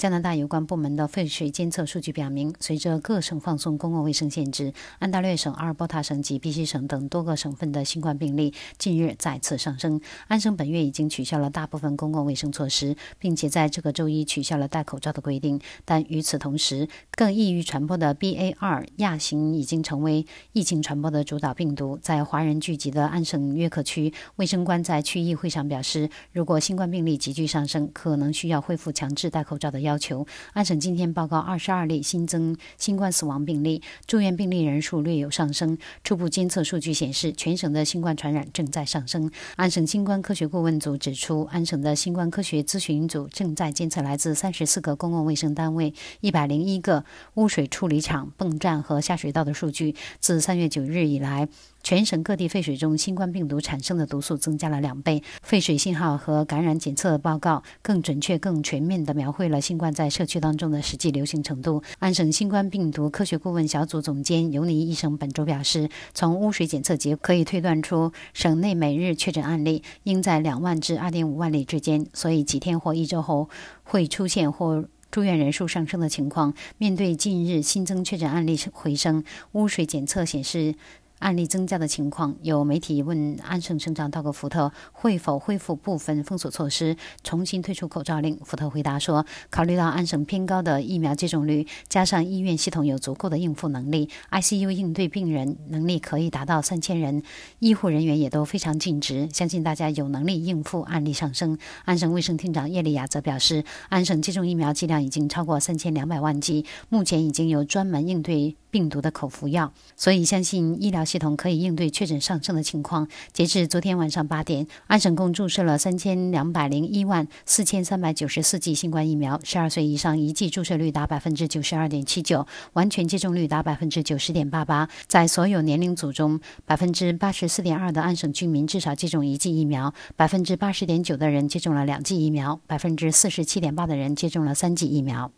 加拿大有关部门的废水监测数据表明，随着各省放松公共卫生限制，安大略省、阿尔伯塔省及不列省等多个省份的新冠病例近日再次上升。安省本月已经取消了大部分公共卫生措施，并且在这个周一取消了戴口罩的规定，但与此同时，更易于传播的 BA.2 亚型已经成为疫情传播的主导病毒。在华人聚集的安省约克区，卫生官在区议会上表示，如果新冠病例急剧上升，可能需要恢复强制戴口罩的要求。安省今天报告二十二例新增新冠死亡病例，住院病例人数略有上升。初步监测数据显示，全省的新冠传染正在上升。安省新冠科学顾问组指出，安省的新冠科学咨询组正在监测来自三十四个公共卫生单位一百零一个。污水处理厂、泵站和下水道的数据，自三月九日以来，全省各地废水中新冠病毒产生的毒素增加了两倍。废水信号和感染检测报告更准确、更全面地描绘了新冠在社区当中的实际流行程度。安省新冠病毒科学顾问小组总监尤尼医生本周表示，从污水检测结果可以推断出省内每日确诊案例应在两万至二点五万例之间，所以几天或一周后会出现或。住院人数上升的情况，面对近日新增确诊案例回升，污水检测显示。案例增加的情况，有媒体问安省省长道格·福特会否恢复部分封锁措施，重新推出口罩令。福特回答说，考虑到安省偏高的疫苗接种率，加上医院系统有足够的应付能力，ICU 应对病人能力可以达到三千人，医护人员也都非常尽职，相信大家有能力应付案例上升。安省卫生厅长叶利亚则表示，安省接种疫苗剂量已经超过三千两百万剂，目前已经有专门应对病毒的口服药，所以相信医疗。系统可以应对确诊上升的情况。截至昨天晚上八点，安省共注射了三千两百零一万四千三百九十四剂新冠疫苗。十二岁以上一剂注射率达百分之九十二点七九，完全接种率达百分之九十点八八。在所有年龄组中，百分之八十四点二的安省居民至少接种一剂疫苗，百分之八十点九的人接种了两剂疫苗，百分之四十七点八的人接种了三剂疫苗。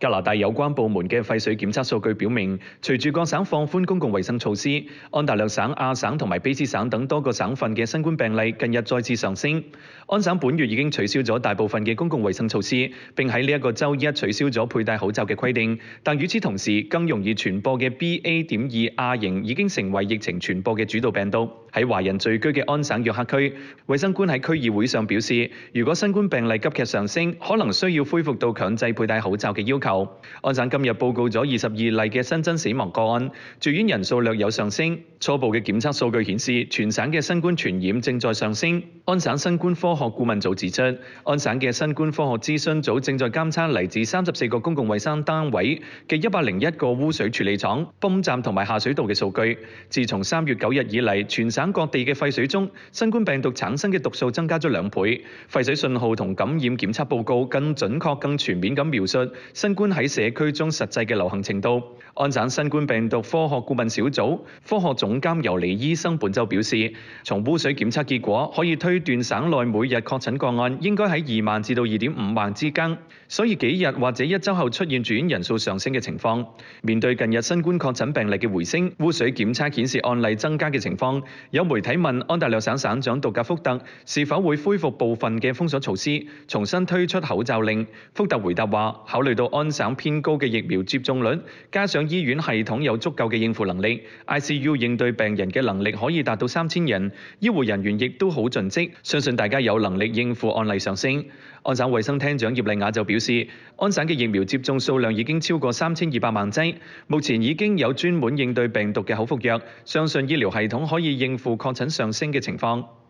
加拿大有關部門嘅廢水檢測數據表明，隨住各省放寬公共衛生措施，安大略省、亞省同埋卑斯省等多個省份嘅新冠病例近日再次上升。安省本月已經取消咗大部分嘅公共衛生措施，並喺呢一個週一取消咗佩戴口罩嘅規定。但與此同時，更容易傳播嘅 BA. 點二亞型已經成為疫情傳播嘅主導病毒。喺華人聚居嘅安省約克區，衛生官喺區議會上表示，如果新冠病病例急劇上升，可能需要恢復到強制佩戴口罩嘅要求。安省今日報告咗二十二例嘅新增死亡個案，住院人數略有上升。初步嘅檢測數據顯示，全省嘅新冠傳染正在上升。安省新冠科學顧問組指出，安省嘅新冠科學諮詢組正在監測嚟自三十四个公共衛生單位嘅一百零一個污水處理廠、泵站同埋下水道嘅數據。自從三月九日以嚟，全省各地嘅廢水中新冠病毒產生嘅毒素增加咗兩倍。廢水信號同感染檢測報告更準確、更全面咁描述新官喺社区中实际嘅流行程度，安省新冠病毒科学顾问小组科学总监尤尼医生本周表示，从污水检测结果可以推断省内每日确诊个案应该喺二万至到二点五万之间，所以几日或者一周后出现住院人数上升嘅情况。面对近日新冠确诊病例嘅回升，污水检测显示案例增加嘅情况，有媒体问安大略省省长杜格福特是否会恢复部分嘅封锁措施，重新推出口罩令。福特回答话，考虑到安省偏高嘅疫苗接种率，加上医院系统有足够嘅应付能力，ICU 应对病人嘅能力可以达到三千人，医护人员亦都好尽职，相信大家有能力应付案例上升。安省卫生厅长叶丽雅就表示，安省嘅疫苗接种数量已经超过三千二百万剂，目前已经有专门应对病毒嘅口服药，相信医疗系统可以应付确诊上升嘅情况。